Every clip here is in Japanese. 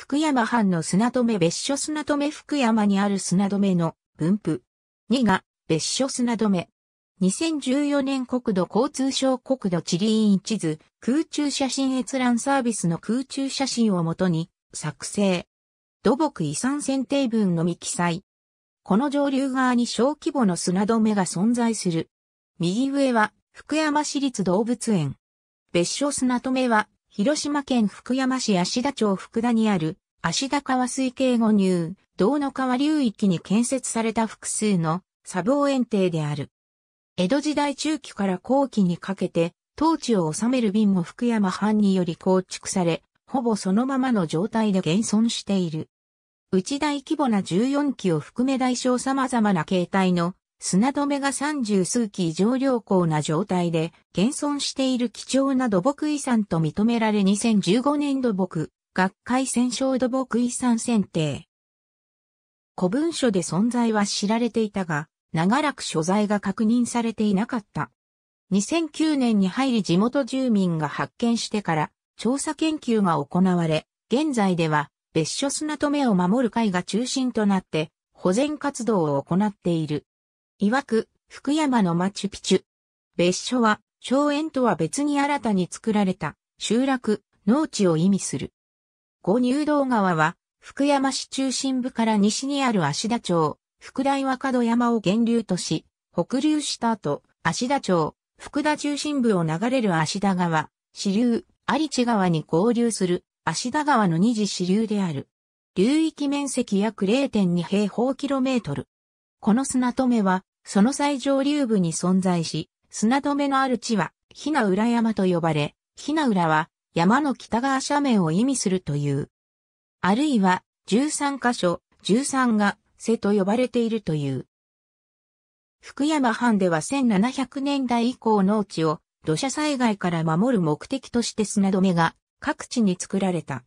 福山藩の砂止め別所砂止め福山にある砂止めの分布。2が別所砂止め。2014年国土交通省国土地理院地図空中写真閲覧サービスの空中写真をもとに作成。土木遺産選定文のみ記載。この上流側に小規模の砂止めが存在する。右上は福山市立動物園。別所砂止めは広島県福山市芦田町福田にある芦田川水系後入、道の川流域に建設された複数の砂防園庭である。江戸時代中期から後期にかけて、当地を治める便も福山藩により構築され、ほぼそのままの状態で現存している。内大規模な14基を含め大小様々な形態の砂止めが三十数基以上良好な状態で、現存している貴重な土木遺産と認められ2015年土木、学会戦勝土木遺産選定。古文書で存在は知られていたが、長らく所在が確認されていなかった。2009年に入り地元住民が発見してから調査研究が行われ、現在では別所砂止めを守る会が中心となって保全活動を行っている。曰く、福山のマチュピチュ。別所は、荘園とは別に新たに作られた、集落、農地を意味する。五入道川は、福山市中心部から西にある足田町、福大和戸山を源流とし、北流した後、足田町、福田中心部を流れる足田川、支流、有地川に合流する、足田川の二次支流である。流域面積約0.2平方キロメートル。この砂止めは、その最上流部に存在し、砂止めのある地は、ひな浦山と呼ばれ、ひな浦は山の北側斜面を意味するという。あるいは、13箇所、13が、瀬と呼ばれているという。福山藩では1700年代以降農地を土砂災害から守る目的として砂止めが各地に作られた。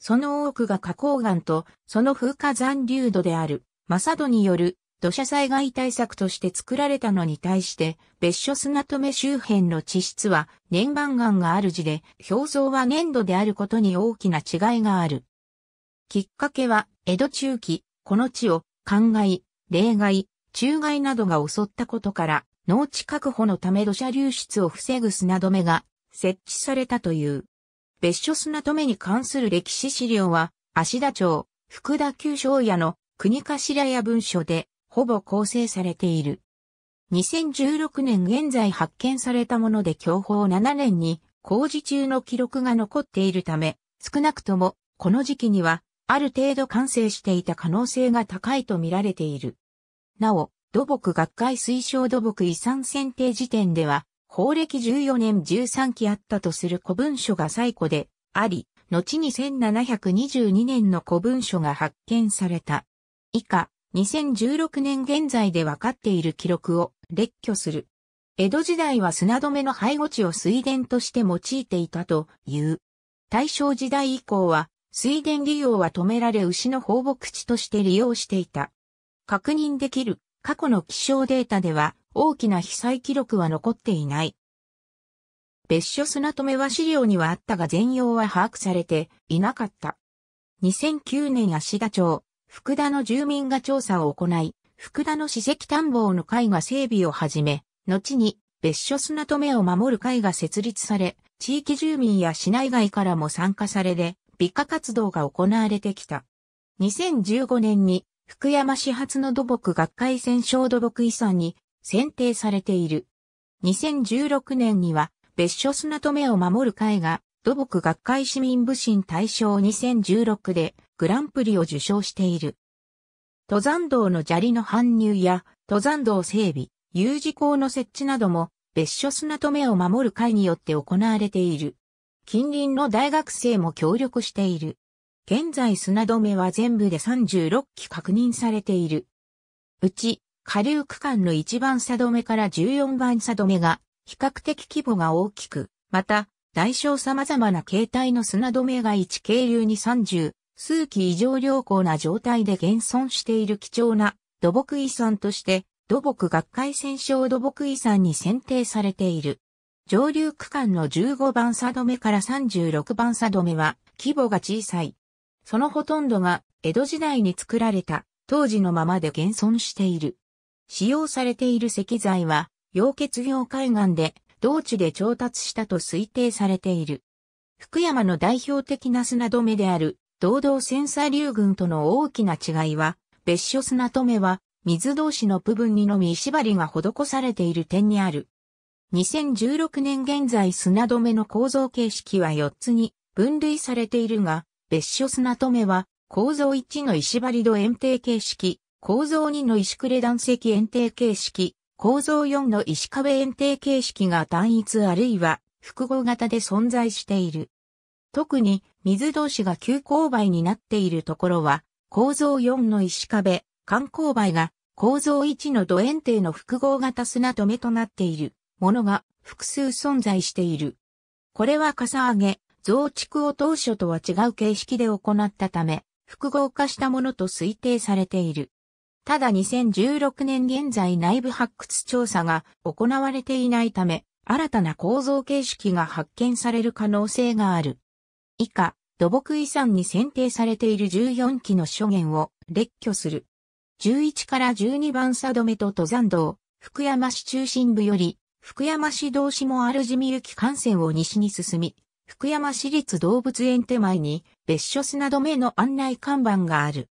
その多くが花崗岩とその風化残留土である、マサドによる土砂災害対策として作られたのに対して、別所砂止め周辺の地質は年番岩がある地で、表像は粘土であることに大きな違いがある。きっかけは、江戸中期、この地を、灌漑、冷害、中害などが襲ったことから、農地確保のため土砂流出を防ぐ砂止めが設置されたという。別所砂止めに関する歴史資料は、足田町、福田旧庄屋の国頭や文書でほぼ構成されている。2016年現在発見されたもので享保7年に工事中の記録が残っているため、少なくともこの時期にはある程度完成していた可能性が高いと見られている。なお、土木学会推奨土木遺産選定時点では、法暦14年13期あったとする古文書が最古であり、後に1722年の古文書が発見された。以下、2016年現在で分かっている記録を列挙する。江戸時代は砂止めの廃護地を水田として用いていたという。大正時代以降は水田利用は止められ牛の放牧地として利用していた。確認できる過去の気象データでは大きな被災記録は残っていない。別所砂止めは資料にはあったが全容は把握されていなかった。2009年足田町、福田の住民が調査を行い、福田の史跡探訪の会が整備を始め、後に別所砂止めを守る会が設立され、地域住民や市内外からも参加されで、美化活動が行われてきた。2015年に福山市発の土木学会戦勝土木遺産に選定されている。2016年には別所砂止めを守る会が土木学会市民部審大賞2016でグランプリを受賞している。登山道の砂利の搬入や登山道整備、有事項の設置なども別所砂止めを守る会によって行われている。近隣の大学生も協力している。現在砂止めは全部で36基確認されている。うち、下流区間の1番砂止めから14番砂止めが比較的規模が大きく、また、大小様々な形態の砂止めが1渓流に30、数奇異常良好な状態で現存している貴重な土木遺産として、土木学会戦勝土木遺産に選定されている。上流区間の15番差止めから36番差止めは規模が小さい。そのほとんどが江戸時代に作られた当時のままで現存している。使用されている石材は、溶血業海岸で同地で調達したと推定されている。福山の代表的な砂止めである堂々戦査流群との大きな違いは、別所砂止めは、水同士の部分にのみ石張が施されている点にある。2016年現在砂止めの構造形式は4つに分類されているが、別所砂止めは、構造1の石張土円定形式、構造2の石れ断石円定形式、構造4の石壁円定形式が単一あるいは複合型で存在している。特に水同士が急勾配になっているところは、構造4の石壁、観勾配が構造1の土円形の複合型砂止めとなっているものが複数存在している。これはかさ上げ、増築を当初とは違う形式で行ったため、複合化したものと推定されている。ただ2016年現在内部発掘調査が行われていないため、新たな構造形式が発見される可能性がある。以下、土木遺産に選定されている14基の諸元を列挙する。11から12番佐止めと登山道、福山市中心部より、福山市道下丸地行き幹線を西に進み、福山市立動物園手前に別所砂止めの案内看板がある。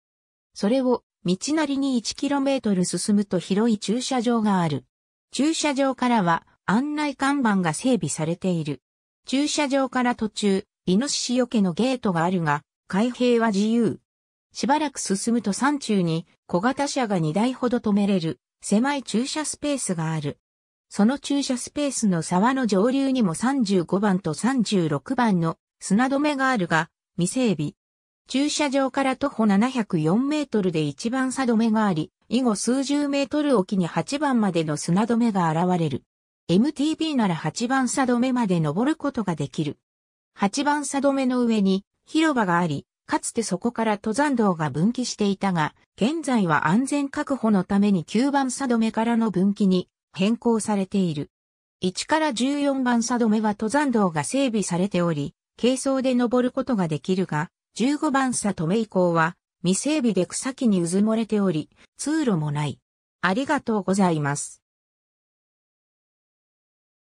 それを道なりに 1km 進むと広い駐車場がある。駐車場からは案内看板が整備されている。駐車場から途中、イノシシよけのゲートがあるが、開閉は自由。しばらく進むと山中に小型車が2台ほど止めれる狭い駐車スペースがある。その駐車スペースの沢の上流にも35番と36番の砂止めがあるが未整備。駐車場から徒歩704メートルで1番差止めがあり、以後数十メートル沖きに8番までの砂止めが現れる。MTB なら8番差止めまで登ることができる。8番差止めの上に広場があり、かつてそこから登山道が分岐していたが、現在は安全確保のために9番差止めからの分岐に変更されている。1から14番差止めは登山道が整備されており、軽装で登ることができるが、15番差止め以降は未整備で草木にうずもれており、通路もない。ありがとうございます。